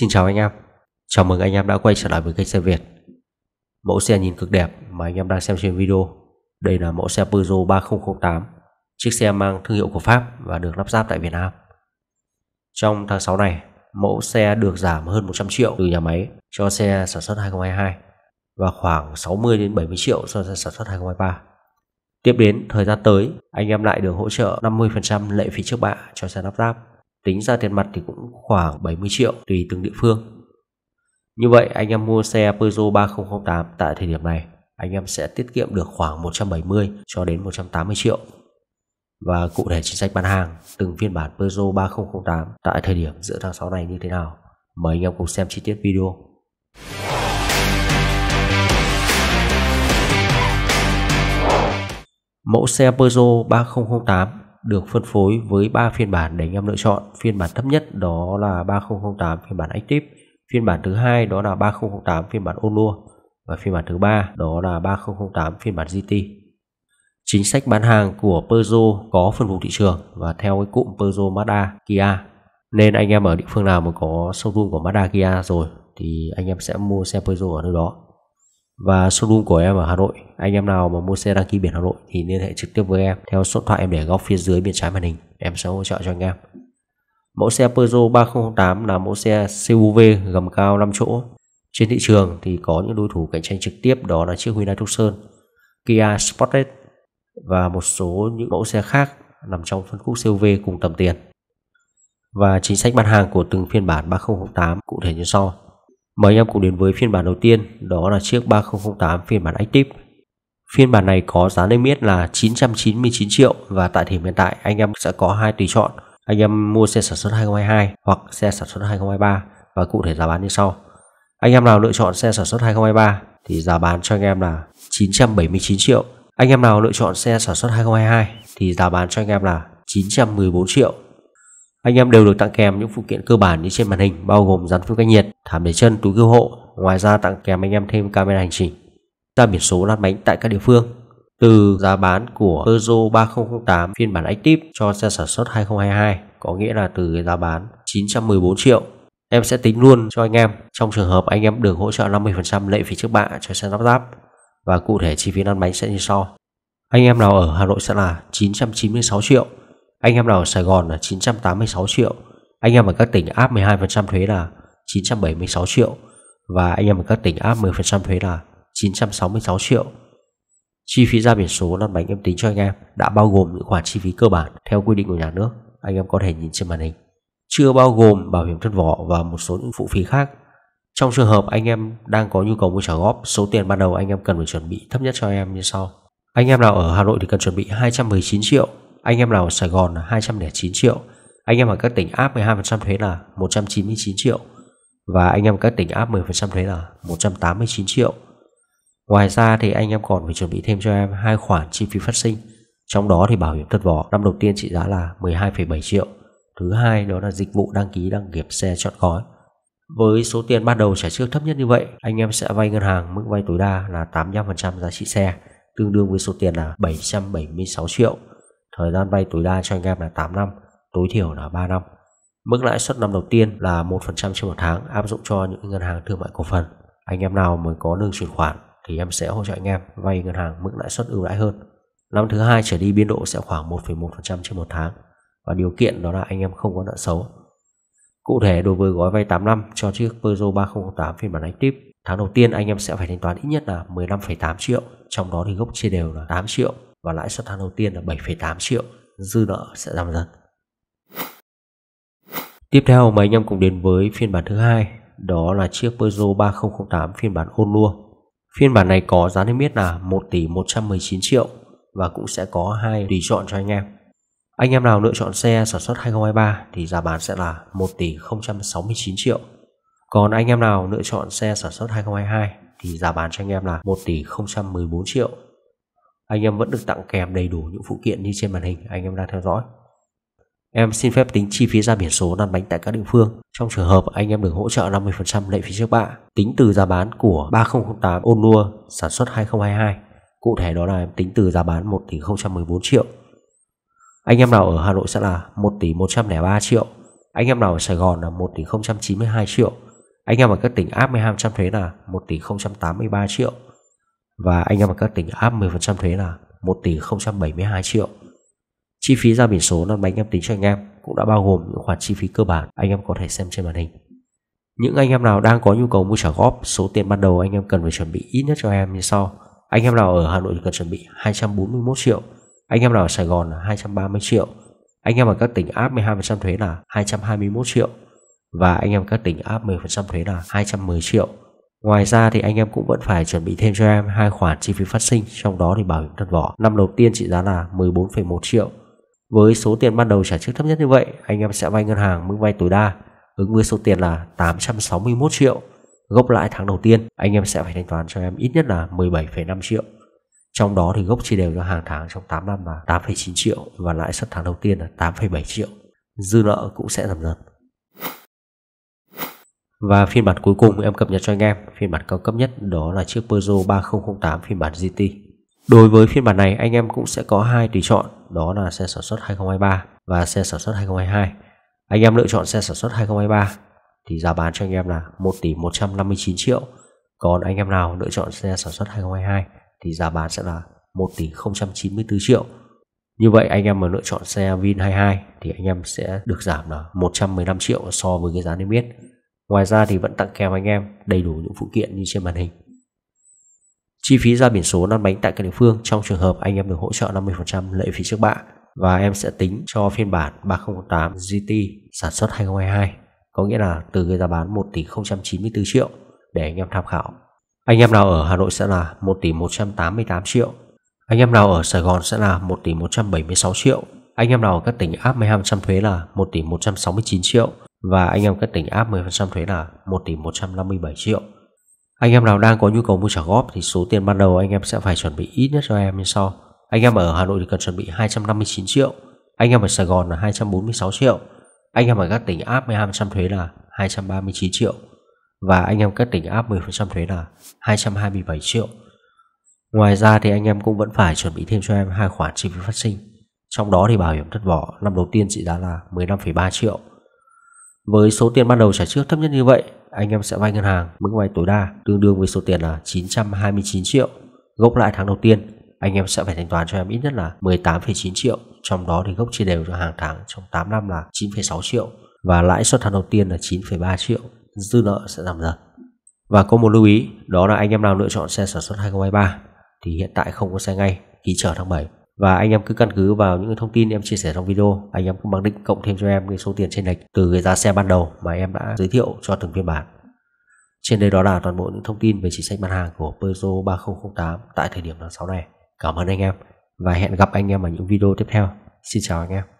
Xin chào anh em, chào mừng anh em đã quay trở lại với kênh xe Việt Mẫu xe nhìn cực đẹp mà anh em đang xem trên video Đây là mẫu xe Peugeot 3008 Chiếc xe mang thương hiệu của Pháp và được lắp ráp tại Việt Nam Trong tháng 6 này, mẫu xe được giảm hơn 100 triệu từ nhà máy cho xe sản xuất 2022 và khoảng 60 đến 70 triệu cho xe sản xuất 2023. Tiếp đến, thời gian tới, anh em lại được hỗ trợ 50% lệ phí trước bạ cho xe lắp ráp Tính ra tiền mặt thì cũng khoảng 70 triệu tùy từng địa phương. Như vậy anh em mua xe Peugeot 3008 tại thời điểm này, anh em sẽ tiết kiệm được khoảng 170 cho đến 180 triệu. Và cụ thể chính sách bán hàng từng phiên bản Peugeot 3008 tại thời điểm giữa tháng 6 này như thế nào, mời anh em cùng xem chi tiết video. Mẫu xe Peugeot 3008 được phân phối với 3 phiên bản để anh em lựa chọn. Phiên bản thấp nhất đó là 3008 phiên bản Active, phiên bản thứ hai đó là 3008 phiên bản Onua và phiên bản thứ ba đó là 3008 phiên bản GT. Chính sách bán hàng của Peugeot có phân vùng thị trường và theo cái cụm Peugeot Mazda Kia nên anh em ở địa phương nào mà có showroom của Mazda Kia rồi thì anh em sẽ mua xe Peugeot ở nơi đó và showroom của em ở Hà Nội. Anh em nào mà mua xe đăng ký biển Hà Nội thì liên hệ trực tiếp với em theo số điện thoại em để góc phía dưới bên trái màn hình. Em sẽ hỗ trợ cho anh em. Mẫu xe Peugeot 3008 là mẫu xe CUV gầm cao 5 chỗ. Trên thị trường thì có những đối thủ cạnh tranh trực tiếp đó là chiếc Hyundai Tucson, Kia Sportage và một số những mẫu xe khác nằm trong phân khúc CUV cùng tầm tiền. Và chính sách bán hàng của từng phiên bản 3008 cụ thể như sau. Mời anh em cùng đến với phiên bản đầu tiên, đó là chiếc 3008 phiên bản Active. Phiên bản này có giá niêm yết là 999 triệu và tại thời hiện tại anh em sẽ có hai tùy chọn. Anh em mua xe sản xuất 2022 hoặc xe sản xuất 2023 và cụ thể giá bán như sau. Anh em nào lựa chọn xe sản xuất 2023 thì giá bán cho anh em là 979 triệu. Anh em nào lựa chọn xe sản xuất 2022 thì giá bán cho anh em là 914 triệu anh em đều được tặng kèm những phụ kiện cơ bản như trên màn hình bao gồm rắn phiêu cách nhiệt, thảm để chân, túi cứu hộ. Ngoài ra tặng kèm anh em thêm camera hành trình, ra biển số lát bánh tại các địa phương. Từ giá bán của Peugeot 3008 phiên bản Active cho xe sản xuất 2022 có nghĩa là từ giá bán 914 triệu em sẽ tính luôn cho anh em trong trường hợp anh em được hỗ trợ 50% lệ phí trước bạ cho xe lắp ráp và cụ thể chi phí lăn bánh sẽ như sau anh em nào ở Hà Nội sẽ là 996 triệu anh em nào ở Sài Gòn là 986 triệu Anh em ở các tỉnh áp 12% thuế là 976 triệu Và anh em ở các tỉnh áp 10% thuế là 966 triệu Chi phí ra biển số lăn bánh em tính cho anh em đã bao gồm những khoản chi phí cơ bản theo quy định của nhà nước anh em có thể nhìn trên màn hình. Chưa bao gồm bảo hiểm thân vỏ và một số những phụ phí khác. Trong trường hợp anh em đang có nhu cầu mua trả góp, số tiền ban đầu anh em cần phải chuẩn bị thấp nhất cho em như sau. Anh em nào ở Hà Nội thì cần chuẩn bị 219 triệu, anh em nào ở Sài Gòn là 209 triệu Anh em ở các tỉnh áp 12% thuế là 199 triệu Và anh em các tỉnh áp 10% thuế là 189 triệu Ngoài ra thì anh em còn phải chuẩn bị thêm cho em hai khoản chi phí phát sinh Trong đó thì bảo hiểm thất vỏ năm đầu tiên trị giá là 12,7 triệu Thứ hai đó là dịch vụ đăng ký đăng kiểm xe chọn gói với số tiền ban đầu trả trước thấp nhất như vậy, anh em sẽ vay ngân hàng mức vay tối đa là 85% giá trị xe, tương đương với số tiền là 776 triệu. Thời gian vay tối đa cho anh em là 8 năm, tối thiểu là 3 năm. Mức lãi suất năm đầu tiên là 1% trên một tháng áp dụng cho những ngân hàng thương mại cổ phần. Anh em nào mới có đường chuyển khoản thì em sẽ hỗ trợ anh em vay ngân hàng mức lãi suất ưu đãi hơn. Năm thứ hai trở đi biên độ sẽ khoảng 1,1% trên một tháng và điều kiện đó là anh em không có nợ xấu. Cụ thể đối với gói vay 8 năm cho chiếc Peugeot 3008 phiên bản Active, tháng đầu tiên anh em sẽ phải thanh toán ít nhất là 15,8 triệu, trong đó thì gốc chia đều là 8 triệu và lãi suất tháng đầu tiên là 7,8 triệu dư nợ sẽ giảm dần tiếp theo mời anh em cùng đến với phiên bản thứ hai đó là chiếc Peugeot 3008 phiên bản ôn lua phiên bản này có giá niêm yết là 1 tỷ 119 triệu và cũng sẽ có hai tùy chọn cho anh em anh em nào lựa chọn xe sản xuất 2023 thì giá bán sẽ là 1 tỷ 069 triệu còn anh em nào lựa chọn xe sản xuất 2022 thì giá bán cho anh em là 1 tỷ 014 triệu anh em vẫn được tặng kèm đầy đủ những phụ kiện như trên màn hình anh em đang theo dõi. Em xin phép tính chi phí ra biển số lăn bánh tại các địa phương. Trong trường hợp anh em được hỗ trợ 50% lệ phí trước bạ, tính từ giá bán của 3008 Onua sản xuất 2022. Cụ thể đó là em tính từ giá bán 1 tỷ 014 triệu. Anh em nào ở Hà Nội sẽ là 1 tỷ 103 triệu. Anh em nào ở Sài Gòn là 1 tỷ 092 triệu. Anh em ở các tỉnh áp 12 trăm thuế là 1 tỷ 083 triệu và anh em ở các tỉnh áp 10% thuế là 1 tỷ 072 triệu. Chi phí ra biển số lăn bánh em tính cho anh em cũng đã bao gồm những khoản chi phí cơ bản anh em có thể xem trên màn hình. Những anh em nào đang có nhu cầu mua trả góp, số tiền ban đầu anh em cần phải chuẩn bị ít nhất cho em như sau. Anh em nào ở Hà Nội thì cần chuẩn bị 241 triệu, anh em nào ở Sài Gòn là 230 triệu, anh em ở các tỉnh áp 12% thuế là 221 triệu và anh em các tỉnh áp 10% thuế là 210 triệu. Ngoài ra thì anh em cũng vẫn phải chuẩn bị thêm cho em hai khoản chi phí phát sinh, trong đó thì bảo hiểm thân vỏ. Năm đầu tiên trị giá là 14,1 triệu. Với số tiền ban đầu trả trước thấp nhất như vậy, anh em sẽ vay ngân hàng mức vay tối đa ứng với số tiền là 861 triệu. Gốc lãi tháng đầu tiên, anh em sẽ phải thanh toán cho em ít nhất là 17,5 triệu. Trong đó thì gốc chia đều cho hàng tháng trong 8 năm là 8,9 triệu và lãi suất tháng đầu tiên là 8,7 triệu. Dư nợ cũng sẽ giảm dần. Và phiên bản cuối cùng em cập nhật cho anh em, phiên bản cao cấp nhất đó là chiếc Peugeot 3008 phiên bản GT. Đối với phiên bản này anh em cũng sẽ có hai tùy chọn, đó là xe sản xuất 2023 và xe sản xuất 2022. Anh em lựa chọn xe sản xuất 2023 thì giá bán cho anh em là 1 tỷ 159 triệu. Còn anh em nào lựa chọn xe sản xuất 2022 thì giá bán sẽ là 1 tỷ 094 triệu. Như vậy anh em mà lựa chọn xe Vin 22 thì anh em sẽ được giảm là 115 triệu so với cái giá niêm yết. Ngoài ra thì vẫn tặng kèm anh em đầy đủ những phụ kiện như trên màn hình. Chi phí ra biển số lăn bánh tại các địa phương trong trường hợp anh em được hỗ trợ 50% lệ phí trước bạ và em sẽ tính cho phiên bản 3008 GT sản xuất 2022 có nghĩa là từ gây giá bán 1 tỷ 094 triệu để anh em tham khảo. Anh em nào ở Hà Nội sẽ là 1 tỷ 188 triệu. Anh em nào ở Sài Gòn sẽ là 1 tỷ 176 triệu. Anh em nào ở các tỉnh áp 12% thuế là 1 tỷ 169 triệu và anh em các tỉnh áp 10% thuế là 1 tỷ 157 triệu. Anh em nào đang có nhu cầu mua trả góp thì số tiền ban đầu anh em sẽ phải chuẩn bị ít nhất cho em như sau. Anh em ở Hà Nội thì cần chuẩn bị 259 triệu, anh em ở Sài Gòn là 246 triệu, anh em ở các tỉnh áp 12% thuế là 239 triệu và anh em các tỉnh áp 10% thuế là 227 triệu. Ngoài ra thì anh em cũng vẫn phải chuẩn bị thêm cho em hai khoản chi phí phát sinh. Trong đó thì bảo hiểm thất vỏ năm đầu tiên trị giá là 15,3 triệu, với số tiền ban đầu trả trước thấp nhất như vậy, anh em sẽ vay ngân hàng mức vay tối đa tương đương với số tiền là 929 triệu. Gốc lãi tháng đầu tiên, anh em sẽ phải thanh toán cho em ít nhất là 18,9 triệu, trong đó thì gốc chia đều cho hàng tháng trong 8 năm là 9,6 triệu và lãi suất tháng đầu tiên là 9,3 triệu, dư nợ sẽ giảm dần. Và có một lưu ý, đó là anh em nào lựa chọn xe sản xuất 2023 thì hiện tại không có xe ngay, ký chờ tháng 7 và anh em cứ căn cứ vào những thông tin em chia sẻ trong video anh em cứ bằng định cộng thêm cho em cái số tiền trên lệch từ cái giá xe ban đầu mà em đã giới thiệu cho từng phiên bản trên đây đó là toàn bộ những thông tin về chính sách bán hàng của Peugeot 3008 tại thời điểm tháng 6 này cảm ơn anh em và hẹn gặp anh em ở những video tiếp theo xin chào anh em